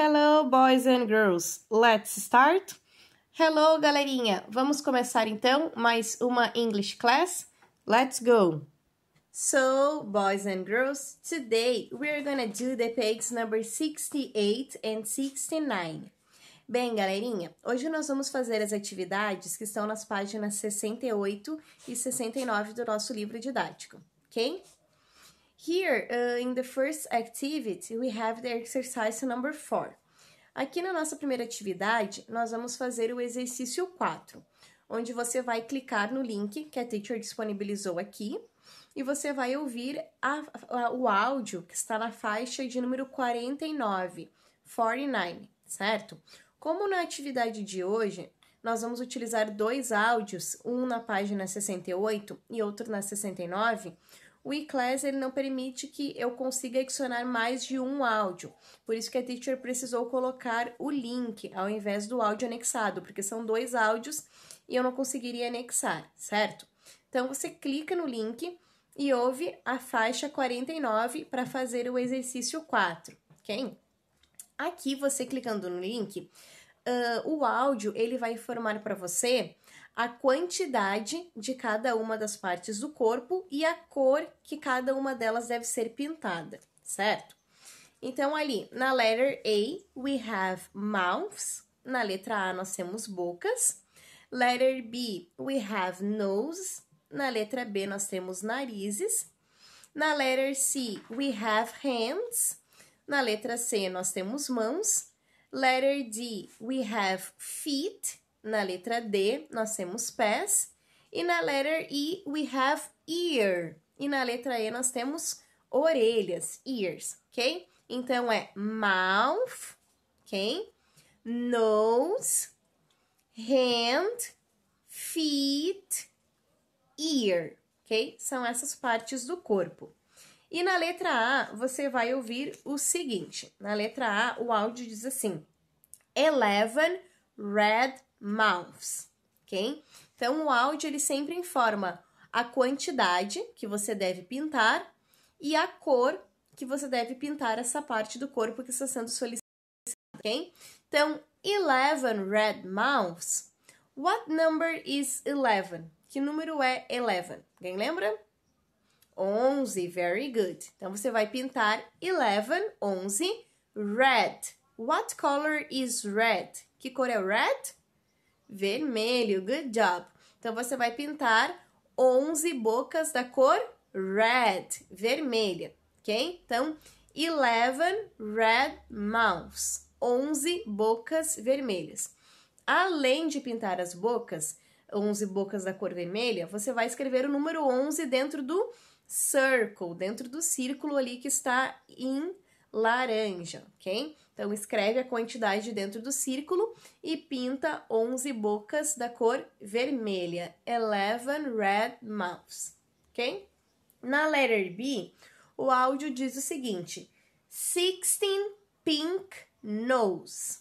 Hello, boys and girls. Let's start. Hello, galerinha. Vamos começar então mais uma English class. Let's go. So, boys and girls, today we're gonna do the pages number 68 and 69. Bem, galerinha, hoje nós vamos fazer as atividades que estão nas páginas 68 e 69 do nosso livro didático, ok? Here, uh, in the first activity, we have the exercise number 4. Aqui na nossa primeira atividade, nós vamos fazer o exercício 4, onde você vai clicar no link que a teacher disponibilizou aqui e você vai ouvir a, a, o áudio que está na faixa de número 49, 49, certo? Como na atividade de hoje, nós vamos utilizar dois áudios, um na página 68 e outro na 69, o eClass ele não permite que eu consiga adicionar mais de um áudio. Por isso que a teacher precisou colocar o link ao invés do áudio anexado, porque são dois áudios e eu não conseguiria anexar, certo? Então você clica no link e ouve a faixa 49 para fazer o exercício 4, ok? Aqui você clicando no link, uh, o áudio ele vai informar para você a quantidade de cada uma das partes do corpo e a cor que cada uma delas deve ser pintada, certo? Então, ali na letter A, we have mouths, na letra A nós temos bocas. Letter B, we have nose, na letra B nós temos narizes. Na letter C, we have hands. Na letra C, nós temos mãos. Letter D, we have feet. Na letra D, nós temos pés. E na letra E, we have ear. E na letra E, nós temos orelhas, ears, ok? Então, é mouth, ok? Nose, hand, feet, ear, ok? São essas partes do corpo. E na letra A, você vai ouvir o seguinte: na letra A, o áudio diz assim: Eleven red mouths, ok? Então o áudio ele sempre informa a quantidade que você deve pintar e a cor que você deve pintar essa parte do corpo que está sendo solicitada, ok? Então, 11 red mouths. What number is 11? Que número é 11? Alguém lembra? 11, very good. Então você vai pintar 11, 11, red. What color is red? Que cor é red? vermelho. Good job. Então você vai pintar 11 bocas da cor red, vermelha, ok? Então, 11 red mouths, 11 bocas vermelhas. Além de pintar as bocas, 11 bocas da cor vermelha, você vai escrever o número 11 dentro do circle, dentro do círculo ali que está em laranja, ok? Então escreve a quantidade dentro do círculo e pinta 11 bocas da cor vermelha, 11 red mouths, ok? Na letter B, o áudio diz o seguinte: 16 pink nose.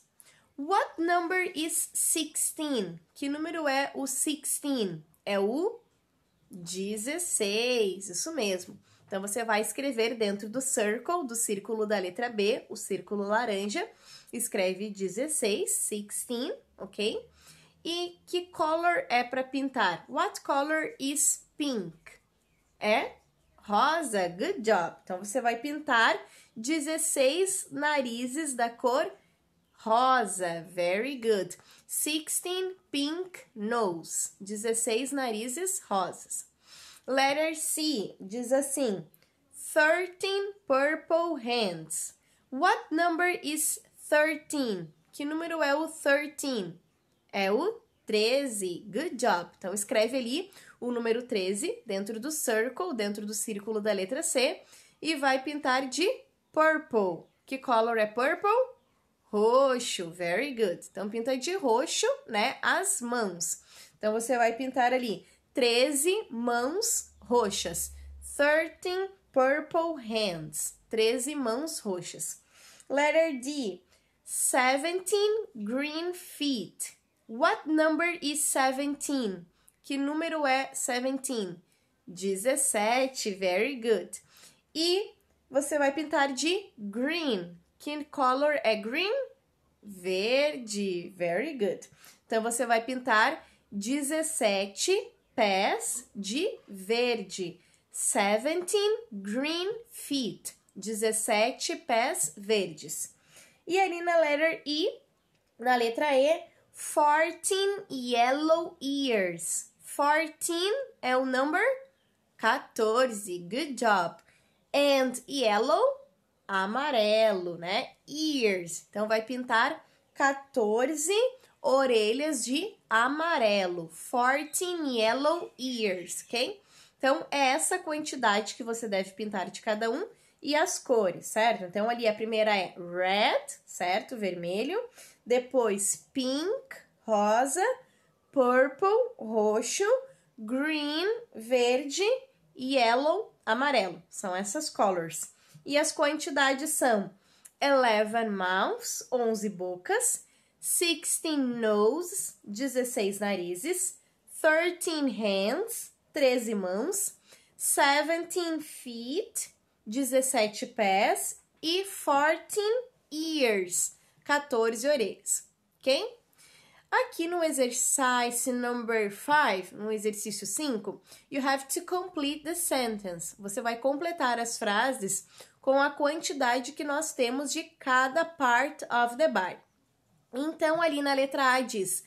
What number is 16? Que número é o 16? É o 16, isso mesmo. Então você vai escrever dentro do circle, do círculo da letra B, o círculo laranja, escreve 16, 16, ok? E que color é para pintar? What color is pink? É rosa, good job. Então você vai pintar 16 narizes da cor rosa, very good. 16 pink nose, 16 narizes rosas. Letter C diz assim: 13 purple hands. What number is 13? Que número é o 13? É o 13. Good job. Então escreve ali o número 13 dentro do circle, dentro do círculo da letra C e vai pintar de purple. Que color é purple? Roxo. Very good. Então pinta de roxo, né, as mãos. Então você vai pintar ali 13 mãos roxas. 13 purple hands. 13 mãos roxas. Letter D. 17 green feet. What number is 17? Que número é 17? 17, very good. E você vai pintar de green. Que color é green? Verde, very good. Então você vai pintar 17 pés de verde. 17 green feet. 17 pés verdes. E ali na letra E, na letra E, 14 yellow ears. 14 é o number 14. Good job. And yellow, amarelo, né? Ears. Então vai pintar 14 orelhas de amarelo, 14 yellow ears, ok? Então, é essa quantidade que você deve pintar de cada um e as cores, certo? Então, ali a primeira é red, certo? Vermelho. Depois, pink, rosa. Purple, roxo. Green, verde. Yellow, amarelo. São essas colors. E as quantidades são 11 mouths, 11 bocas. 16 noses, 16 narizes, 13 hands, 13 mãos, 17 feet, 17 pés e 14 ears, 14 orelhas, ok? Aqui no exercício number 5, no exercício 5, you have to complete the sentence. Você vai completar as frases com a quantidade que nós temos de cada part of the body. Então, ali na letra A diz: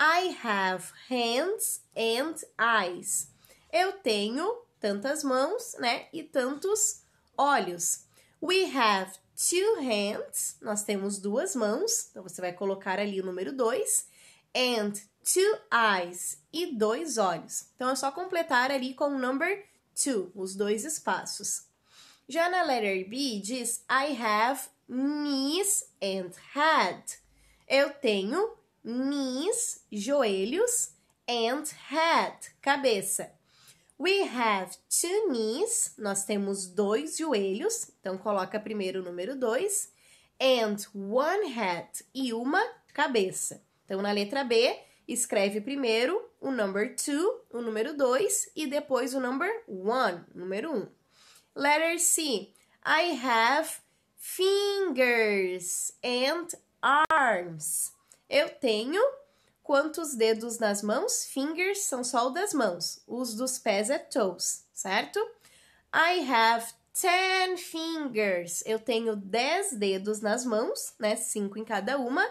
I have hands and eyes. Eu tenho tantas mãos, né? E tantos olhos. We have two hands. Nós temos duas mãos. Então, você vai colocar ali o número 2. And two eyes. E dois olhos. Então, é só completar ali com o number two, os dois espaços. Já na letter B diz: I have knees and head. Eu tenho knees, joelhos, and head, cabeça. We have two knees, nós temos dois joelhos, então coloca primeiro o número dois and one head, e uma cabeça. Então na letra B, escreve primeiro o number two o número dois e depois o number one número Um. Letter C, I have fingers and arms. Eu tenho quantos dedos nas mãos? Fingers são só o das mãos. Os dos pés é toes, certo? I have ten fingers. Eu tenho dez dedos nas mãos, né? Cinco em cada uma.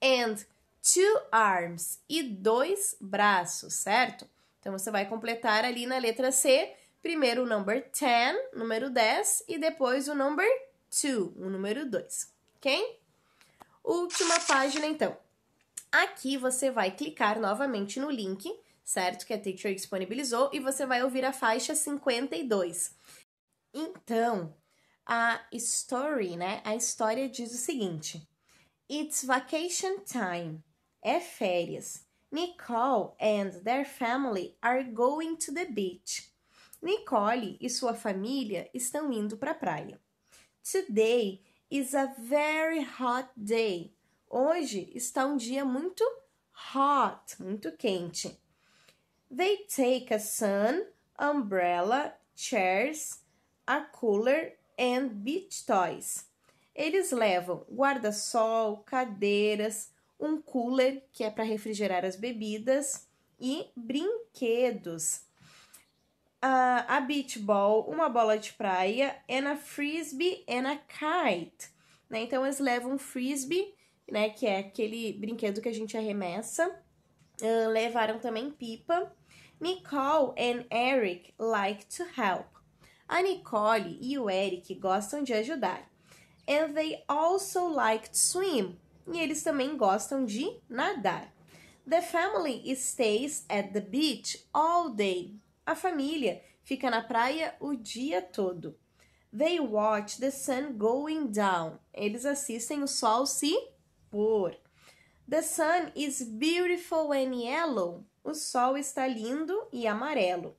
And two arms. E dois braços, certo? Então você vai completar ali na letra C, primeiro o number 10, número 10, e depois o number 2, o número 2, ok? Última página, então. Aqui você vai clicar novamente no link, certo? Que a Teacher disponibilizou, e você vai ouvir a faixa 52. Então, a story, né? A história diz o seguinte: It's vacation time. É férias. Nicole and their family are going to the beach. Nicole e sua família estão indo para a praia. Today is a very hot day. Hoje está um dia muito hot, muito quente. They take a sun, umbrella, chairs, a cooler and beach toys. Eles levam guarda-sol, cadeiras, um cooler que é para refrigerar as bebidas e brinquedos uh, a beach ball, uma bola de praia, and a frisbee and a kite. Né? Então, eles levam um frisbee, né, que é aquele brinquedo que a gente arremessa. Uh, levaram também pipa. Nicole and Eric like to help. A Nicole e o Eric gostam de ajudar. And they also like to swim. E eles também gostam de nadar. The family stays at the beach all day. A família fica na praia o dia todo. They watch the sun going down. Eles assistem o sol se pôr. The sun is beautiful and yellow. O sol está lindo e amarelo.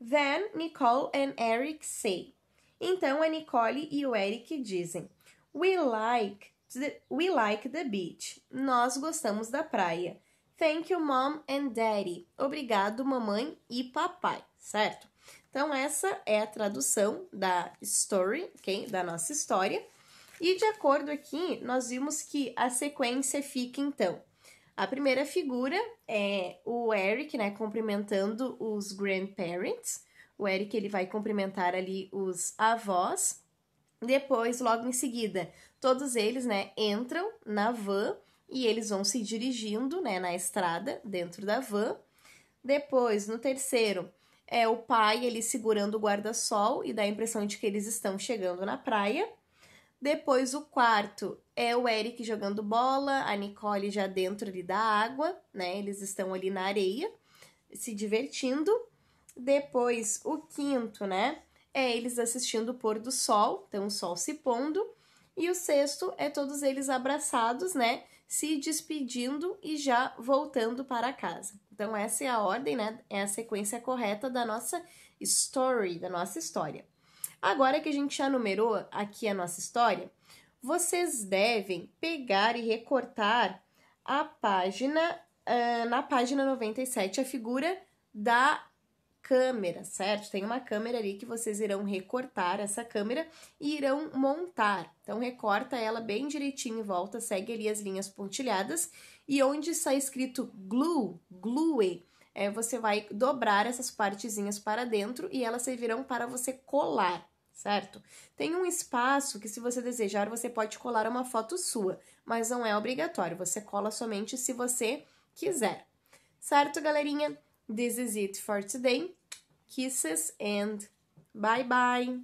Then Nicole and Eric say. Então a é Nicole e o Eric dizem: We like the, we like the beach. Nós gostamos da praia. Thank you, mom and daddy. Obrigado, mamãe e papai, certo? Então, essa é a tradução da story, ok? Da nossa história. E de acordo aqui, nós vimos que a sequência fica então. A primeira figura é o Eric, né, cumprimentando os grandparents. O Eric ele vai cumprimentar ali os avós. Depois, logo em seguida, todos eles, né, entram na van e eles vão se dirigindo né, na estrada dentro da van. Depois, no terceiro, é o pai ele segurando o guarda-sol e dá a impressão de que eles estão chegando na praia. Depois, o quarto é o Eric jogando bola, a Nicole já dentro ali da água, né? Eles estão ali na areia, se divertindo. Depois, o quinto, né? É eles assistindo o pôr do sol, então o sol se pondo. E o sexto é todos eles abraçados, né? se despedindo e já voltando para casa. Então, essa é a ordem, né? É a sequência correta da nossa story, da nossa história. Agora que a gente já numerou aqui a nossa história, vocês devem pegar e recortar a página, uh, na página 97, a figura da câmera, certo? Tem uma câmera ali que vocês irão recortar essa câmera e irão montar. Então, recorta ela bem direitinho em volta, segue ali as linhas pontilhadas e onde está escrito glue, glue, é, você vai dobrar essas partezinhas para dentro e elas servirão para você colar, certo? Tem um espaço que, se você desejar, você pode colar uma foto sua, mas não é obrigatório, você cola somente se você quiser. Certo, galerinha? This is it for today. Kisses and bye bye.